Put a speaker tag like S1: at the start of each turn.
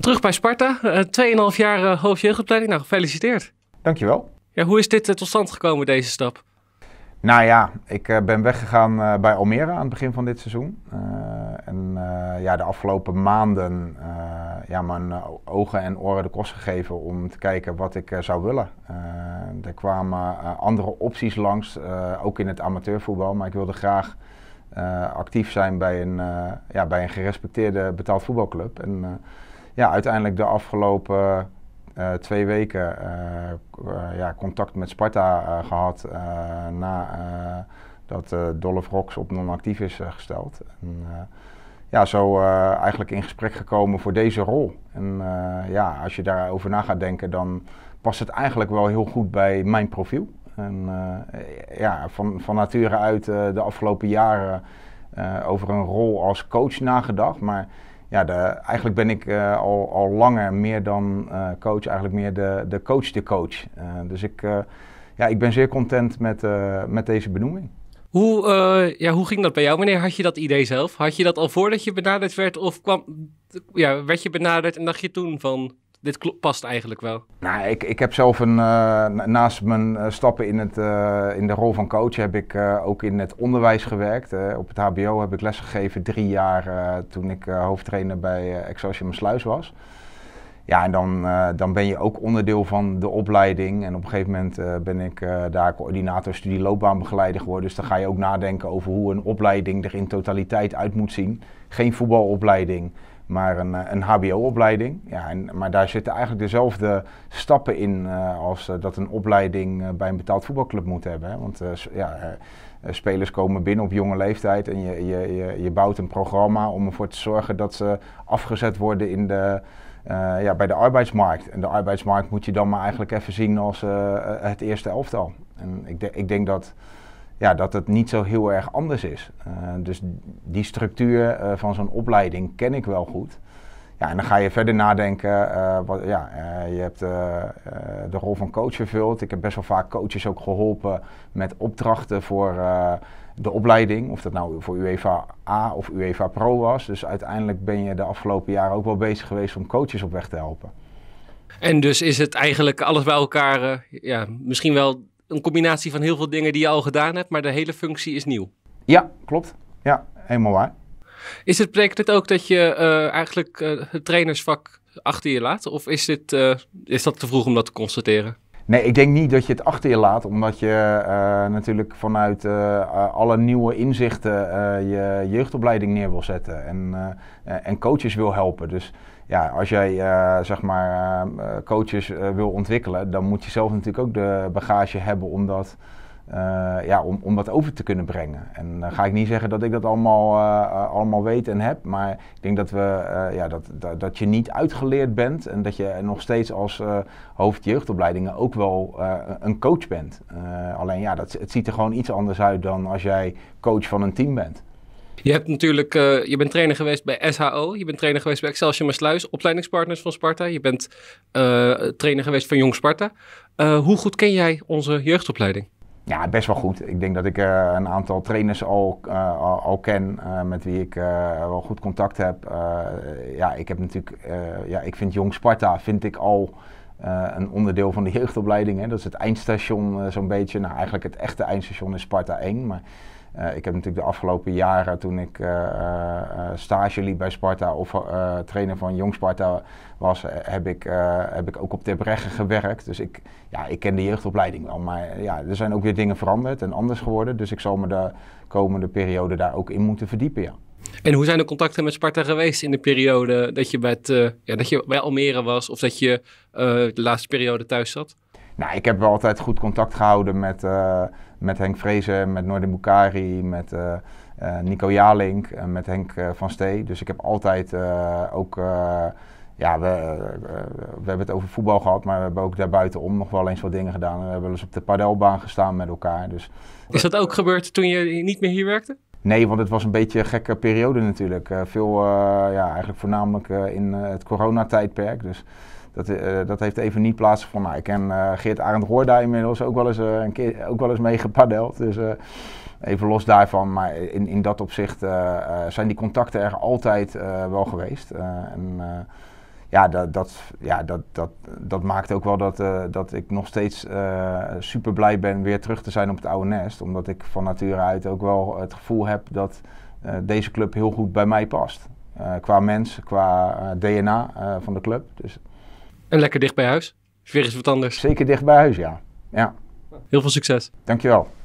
S1: Terug bij Sparta, uh, eh, 2,5 jaar uh, eh, hoofdjeugdopleiding. Nou, gefeliciteerd. Dankjewel. Ja, hoe is dit uh, tot stand gekomen, deze stap?
S2: Nou ja, ik ben weggegaan bij Almere aan het begin van dit seizoen. en ja, de afgelopen maanden ja, mijn ogen en oren de kost gegeven om te kijken wat ik zou willen. er kwamen andere opties langs, ook in het amateurvoetbal. Maar ik wilde graag actief zijn bij een, ja, bij een gerespecteerde betaald voetbalclub. En, ja, uiteindelijk de afgelopen eh, twee weken eh, eh, ja, contact met Sparta gehad na dat uh, Dolph Rox op non-actief is gesteld. En, ja, zo eigenlijk in gesprek gekomen voor deze rol. En ja, als je daarover na gaat denken, dan past het eigenlijk wel heel goed bij mijn profiel. En ja, van, van nature uit de afgelopen jaren over een rol als coach nagedacht. Maar ja, eigenlijk ben ik eh, al, al langer meer dan eh, coach, eigenlijk meer de, de coach de coach. Eh, dus ik, ja, ik ben zeer content met, met deze benoeming.
S1: Hoe, ja, hoe ging dat bij jou? meneer had je dat idee zelf? Had je dat al voordat je benaderd werd of kwam, ja, werd je benaderd en dacht je toen van dit past eigenlijk wel.
S2: Nou, ik, ik heb zelf een, eh, naast mijn eh, stappen in, het, eh, in de rol van coach heb ik ook in het onderwijs gewerkt. op het HBO heb ik lesgegeven drie jaar toen ik hoofdtrainer bij Excelsior Sluis was. Ja, en dan, dan ben je ook onderdeel van de opleiding. En op een gegeven moment ben ik daar coördinator studie loopbaanbegeleider geworden. Dus dan ga je ook nadenken over hoe een opleiding er in totaliteit uit moet zien. Geen voetbalopleiding, maar een, eh, een HBO-opleiding. Ja, en, maar daar zitten eigenlijk dezelfde stappen in eh, als eh, dat een opleiding bij een betaald voetbalclub moet hebben. Want ja, spelers komen binnen op jonge leeftijd en je, je, je, je bouwt een programma om ervoor te zorgen dat ze afgezet worden in de. ja, bij de arbeidsmarkt. En de arbeidsmarkt moet je dan maar eigenlijk even zien als het eerste elftal. En ik, ik denk dat ja, dat het niet zo heel erg anders is. Eh, dus die structuur eh, van zo'n opleiding ken ik wel goed. Ja, en dan ga je verder nadenken. Eh, wat, ja, je hebt de rol van coach vervuld. Ik heb best wel vaak coaches ook geholpen met opdrachten voor de opleiding. Of dat nou voor UEFA A of UEFA Pro was. Dus uiteindelijk ben je de afgelopen jaren ook wel bezig geweest om coaches op weg te helpen.
S1: En dus is het eigenlijk alles bij elkaar, ja, misschien wel een combinatie van heel veel dingen die je al gedaan hebt, maar de hele functie is nieuw.
S2: Ja, klopt. Ja, helemaal waar. Is het,
S1: betekent het ook dat je eh, eigenlijk eh, het trainersvak achter je laat? Of is, dit, eh, is dat te vroeg om dat te constateren?
S2: Nee, ik denk niet dat je het achter je laat, omdat je natuurlijk vanuit alle nieuwe inzichten je jeugdopleiding neer wil zetten en, en coaches wil helpen. Dus ja, als jij eh, zeg maar eh, eh, coaches wil ontwikkelen, dan moet je zelf natuurlijk ook de bagage hebben om dat, ja, om, om dat over te kunnen brengen. En dan ga ik niet zeggen dat ik dat allemaal, allemaal weet en heb, maar ik denk dat, we, ja, dat, dat, dat, je niet uitgeleerd bent en dat je nog steeds als hoofd ook wel een coach bent. alleen ja, dat, het ziet er gewoon iets anders uit dan als jij coach van een team bent.
S1: Je hebt natuurlijk, eh, je bent trainer geweest bij SHO, je bent trainer geweest bij Excelsior Maasluis, opleidingspartners van Sparta. Je bent eh,
S2: trainer geweest van Jong Sparta. Eh, hoe goed ken jij onze jeugdopleiding? Ja, best wel goed. Ik denk dat ik een aantal trainers al, al, al ken met wie ik wel goed contact heb. ja, ik heb natuurlijk, ja, ik vind Jong Sparta vind ik al eh, een onderdeel van de jeugdopleiding. Hè? Dat is het eindstation eh, zo'n beetje. Nou, eigenlijk het echte eindstation is Sparta 1. Maar eh, ik heb natuurlijk de afgelopen jaren, toen ik stage liep bij Sparta of trainer van Jong Sparta was, heb ik, heb ik ook op Breggen gewerkt. Dus ik, ja, ik ken de jeugdopleiding wel. Maar ja, er zijn ook weer dingen veranderd en anders geworden. Dus ik zal me de komende periode daar ook in moeten verdiepen, ja.
S1: En hoe zijn de contacten met Sparta geweest in de periode dat je bij, eh, ja, dat je bij Almere was of dat je eh, de laatste periode thuis zat?
S2: Nou, ik heb wel altijd goed contact gehouden met, eh, met Henk Vrezen, met Noordin Bukari, met Nico Jalink en met Henk van Stee. Dus ik heb altijd ook, ja, we, we hebben het over voetbal gehad, maar we hebben ook daarbuitenom nog wel eens wat dingen gedaan. We hebben wel eens op de padelbaan gestaan met elkaar. Dus,
S1: Is dat ook gebeurd toen je niet meer hier werkte?
S2: Nee, want het was een beetje een gekke periode natuurlijk. Eh, veel, eh, ja, eigenlijk voornamelijk eh, in het coronatijdperk. Dus dat, dat heeft even niet plaatsgevonden. Nou, ik ken Geert Arend Roor inmiddels ook wel eens, een keer, ook wel eens mee gepadeld. Dus even los daarvan. Maar in, in dat opzicht zijn die contacten er altijd wel geweest. En, ja, dat, dat, ja dat, dat, dat maakt ook wel dat, eh, dat ik nog steeds uh, super blij ben weer terug te zijn op het oude nest. Omdat ik van nature uit ook wel het gevoel heb dat eh, deze club heel goed bij mij past. qua mens, qua DNA van de club. Dus.
S1: En lekker dicht bij huis?
S2: Is wat anders. Zeker dicht bij huis, ja. ja. Heel veel succes. Dankjewel.